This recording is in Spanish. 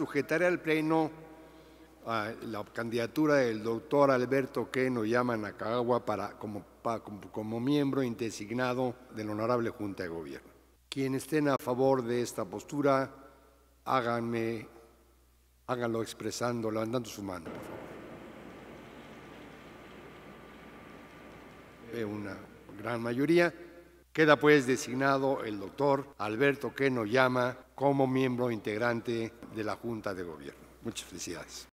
sujetaré al Pleno la candidatura del doctor Alberto Queno nos Nakagawa para, como, como, miembro indesignado de la Honorable Junta de Gobierno. Quienes estén a favor de esta postura, háganme, háganlo expresando, levantando su mano, por una gran mayoría. Queda pues designado el doctor Alberto Queno Llama como miembro integrante de la Junta de Gobierno. Muchas felicidades.